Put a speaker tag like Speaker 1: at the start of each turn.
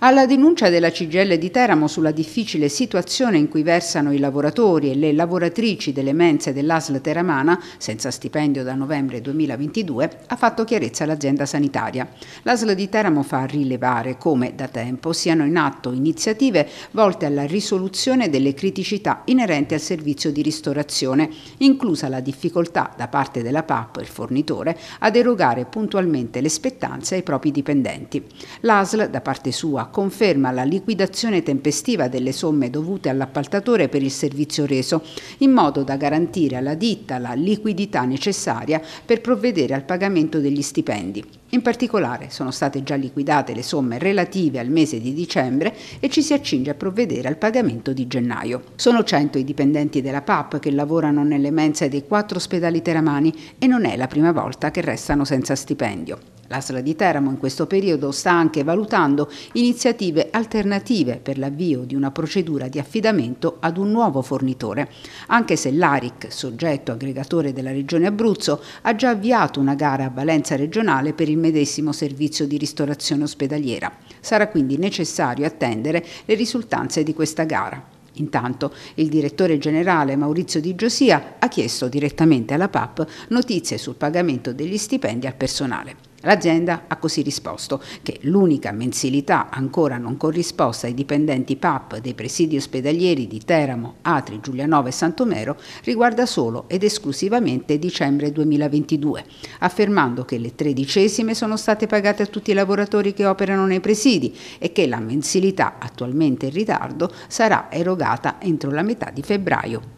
Speaker 1: Alla denuncia della Cigelle di Teramo sulla difficile situazione in cui versano i lavoratori e le lavoratrici delle mense dell'ASL teramana, senza stipendio da novembre 2022, ha fatto chiarezza l'azienda sanitaria. L'ASL di Teramo fa rilevare come da tempo siano in atto iniziative volte alla risoluzione delle criticità inerenti al servizio di ristorazione, inclusa la difficoltà da parte della PAP, il fornitore, ad erogare puntualmente le spettanze ai propri dipendenti. L'ASL, da parte sua, conferma la liquidazione tempestiva delle somme dovute all'appaltatore per il servizio reso, in modo da garantire alla ditta la liquidità necessaria per provvedere al pagamento degli stipendi. In particolare sono state già liquidate le somme relative al mese di dicembre e ci si accinge a provvedere al pagamento di gennaio. Sono 100 i dipendenti della PAP che lavorano nelle mense dei quattro ospedali teramani e non è la prima volta che restano senza stipendio. L'ASL di Teramo in questo periodo sta anche valutando iniziative iniziative alternative per l'avvio di una procedura di affidamento ad un nuovo fornitore, anche se l'ARIC, soggetto aggregatore della Regione Abruzzo, ha già avviato una gara a valenza regionale per il medesimo servizio di ristorazione ospedaliera. Sarà quindi necessario attendere le risultanze di questa gara. Intanto il direttore generale Maurizio Di Giosia ha chiesto direttamente alla PAP notizie sul pagamento degli stipendi al personale. L'azienda ha così risposto che l'unica mensilità ancora non corrisposta ai dipendenti PAP dei presidi ospedalieri di Teramo, Atri, Giulianova e Santomero riguarda solo ed esclusivamente dicembre 2022, affermando che le tredicesime sono state pagate a tutti i lavoratori che operano nei presidi e che la mensilità attualmente in ritardo sarà erogata entro la metà di febbraio